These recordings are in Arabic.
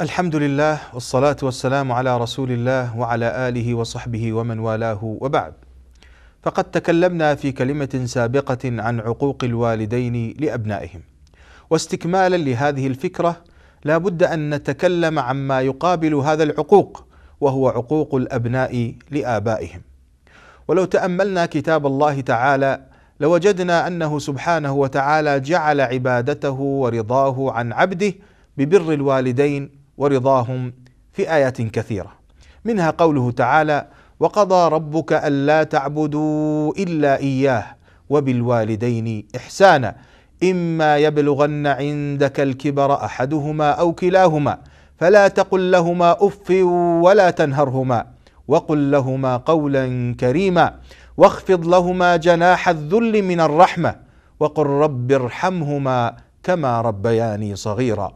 الحمد لله والصلاة والسلام على رسول الله وعلى آله وصحبه ومن والاه وبعد فقد تكلمنا في كلمة سابقة عن عقوق الوالدين لأبنائهم واستكمالا لهذه الفكرة لا بد أن نتكلم عما يقابل هذا العقوق وهو عقوق الأبناء لآبائهم ولو تأملنا كتاب الله تعالى لوجدنا أنه سبحانه وتعالى جعل عبادته ورضاه عن عبده ببر الوالدين ورضاهم في ايات كثيره منها قوله تعالى وقضى ربك الا تعبدوا الا اياه وبالوالدين احسانا اما يبلغن عندك الكبر احدهما او كلاهما فلا تقل لهما اف ولا تنهرهما وقل لهما قولا كريما واخفض لهما جناح الذل من الرحمه وقل رب ارحمهما كما ربياني صغيرا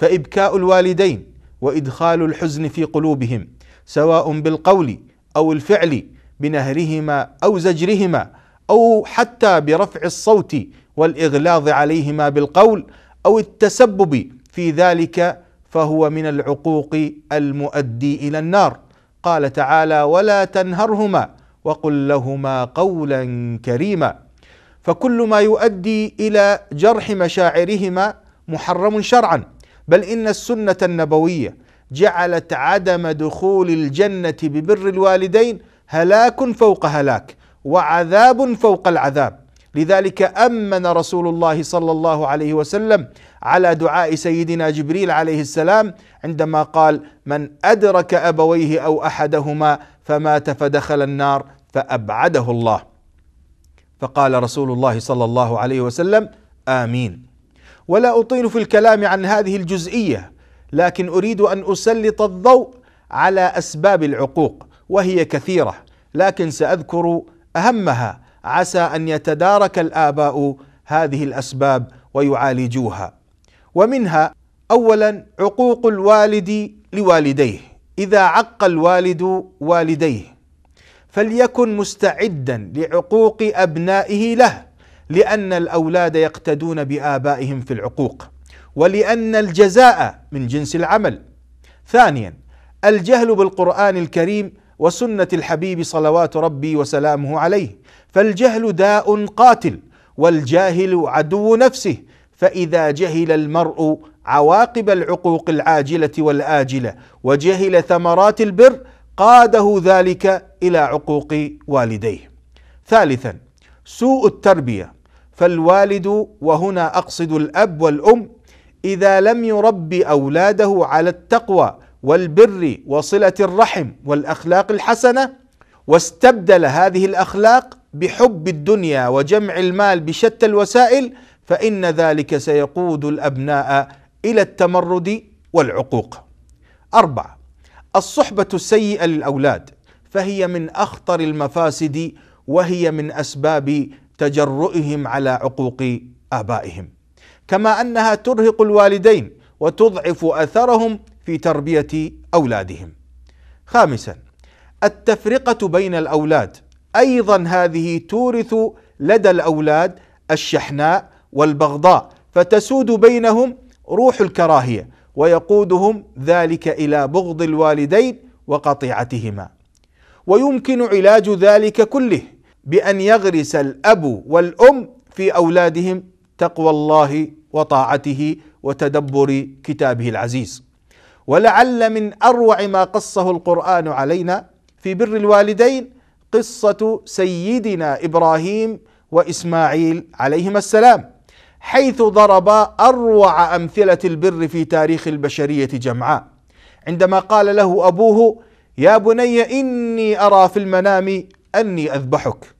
فابكاء الوالدين وادخال الحزن في قلوبهم سواء بالقول او الفعل بنهرهما او زجرهما او حتى برفع الصوت والاغلاظ عليهما بالقول او التسبب في ذلك فهو من العقوق المؤدي الى النار قال تعالى ولا تنهرهما وقل لهما قولا كريما فكل ما يؤدي الى جرح مشاعرهما محرم شرعا بل إن السنة النبوية جعلت عدم دخول الجنة ببر الوالدين هلاك فوق هلاك وعذاب فوق العذاب لذلك امن رسول الله صلى الله عليه وسلم على دعاء سيدنا جبريل عليه السلام عندما قال من ادرك ابويه او احدهما فمات فدخل النار فابعده الله فقال رسول الله صلى الله عليه وسلم امين ولا اطيل في الكلام عن هذه الجزئيه لكن اريد ان اسلط الضوء على اسباب العقوق وهي كثيره لكن ساذكر اهمها عسى ان يتدارك الاباء هذه الاسباب ويعالجوها ومنها اولا عقوق الوالد لوالديه اذا عق الوالد والديه فليكن مستعدا لعقوق ابنائه له لأن الأولاد يقتدون بآبائهم في العقوق ولأن الجزاء من جنس العمل ثانيا الجهل بالقرآن الكريم وسنة الحبيب صلوات ربي وسلامه عليه فالجهل داء قاتل والجاهل عدو نفسه فإذا جهل المرء عواقب العقوق العاجلة والآجلة وجهل ثمرات البر قاده ذلك إلى عقوق والديه ثالثا سوء التربيه فالوالد وهنا اقصد الاب والام اذا لم يربي اولاده على التقوى والبر وصله الرحم والاخلاق الحسنه واستبدل هذه الاخلاق بحب الدنيا وجمع المال بشتى الوسائل فان ذلك سيقود الابناء الى التمرد والعقوق. أربعة الصحبة السيئة للأولاد فهي من أخطر المفاسد وهي من أسباب تجرؤهم على عقوق ابائهم كما انها ترهق الوالدين وتضعف اثرهم في تربيه اولادهم خامسا التفرقه بين الاولاد ايضا هذه تورث لدى الاولاد الشحناء والبغضاء فتسود بينهم روح الكراهيه ويقودهم ذلك الى بغض الوالدين وقطيعتهما ويمكن علاج ذلك كله بأن يغرس الأب والأم في أولادهم تقوى الله وطاعته وتدبر كتابه العزيز. ولعل من أروع ما قصه القرآن علينا في بر الوالدين قصة سيدنا إبراهيم وإسماعيل عليهما السلام حيث ضربا أروع أمثلة البر في تاريخ البشرية جمعاء عندما قال له أبوه يا بني إني أرى في المنام أني أذبحك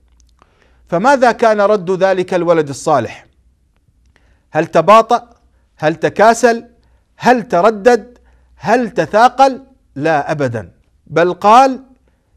فماذا كان رد ذلك الولد الصالح هل تباطأ هل تكاسل هل تردد هل تثاقل لا أبدا بل قال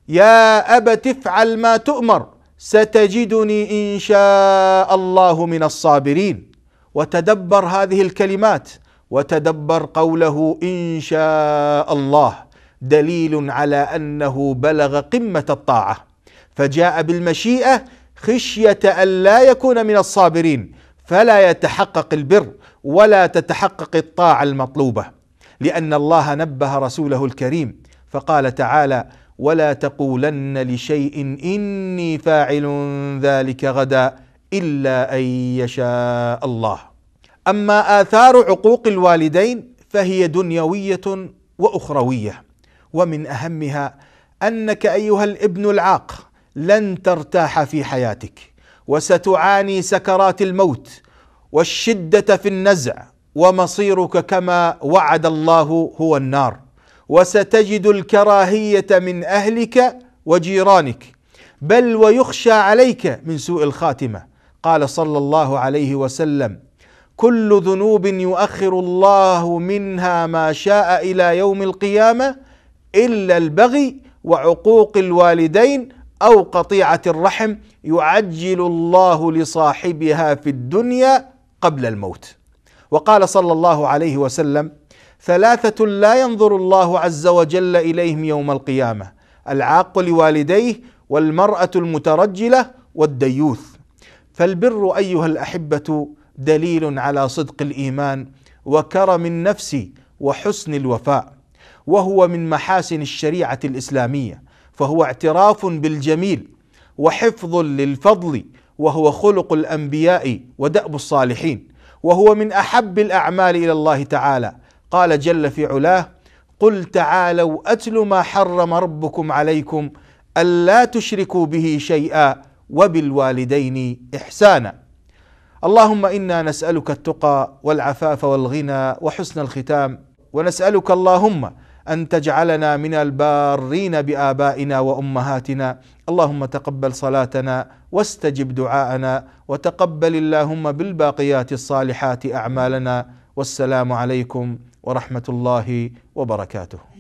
يا أبت افعل ما تؤمر ستجدني إن شاء الله من الصابرين وتدبر هذه الكلمات وتدبر قوله إن شاء الله دليل على أنه بلغ قمة الطاعة فجاء بالمشيئة خشية أن لا يكون من الصابرين فلا يتحقق البر ولا تتحقق الطاعة المطلوبة لأن الله نبه رسوله الكريم فقال تعالى: ولا تقولن لشيء إني فاعل ذلك غدا إلا أن يشاء الله. أما آثار عقوق الوالدين فهي دنيوية وأخروية ومن أهمها أنك أيها الابن العاق لن ترتاح في حياتك وستعاني سكرات الموت والشده في النزع ومصيرك كما وعد الله هو النار وستجد الكراهيه من اهلك وجيرانك بل ويخشى عليك من سوء الخاتمه قال صلى الله عليه وسلم كل ذنوب يؤخر الله منها ما شاء الى يوم القيامه الا البغي وعقوق الوالدين أو قطيعة الرحم يعجل الله لصاحبها في الدنيا قبل الموت وقال صلى الله عليه وسلم ثلاثة لا ينظر الله عز وجل إليهم يوم القيامة العاق لوالديه والمرأة المترجلة والديوث فالبر أيها الأحبة دليل على صدق الإيمان وكرم النفس وحسن الوفاء وهو من محاسن الشريعة الإسلامية فهو اعتراف بالجميل وحفظ للفضل وهو خلق الانبياء ودأب الصالحين وهو من احب الاعمال الى الله تعالى قال جل في علاه قل تعالوا اتل ما حرم ربكم عليكم الا تشركوا به شيئا وبالوالدين احسانا اللهم انا نسالك التقى والعفاف والغنى وحسن الختام ونسالك اللهم ان تجعلنا من البارين بابائنا وامهاتنا اللهم تقبل صلاتنا واستجب دعاءنا وتقبل اللهم بالباقيات الصالحات اعمالنا والسلام عليكم ورحمه الله وبركاته